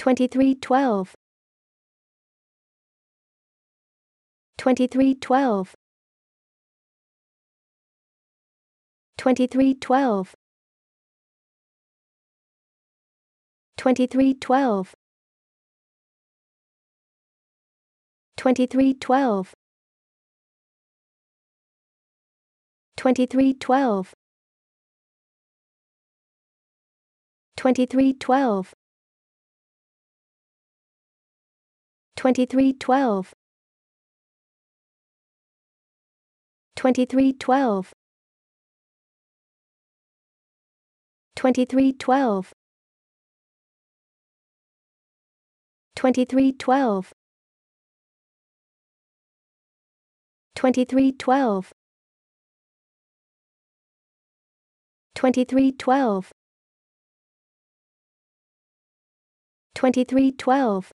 2312 2312 2312 2312 2312 2312 2312 2312 2312 2312 2312 2312 2312 2312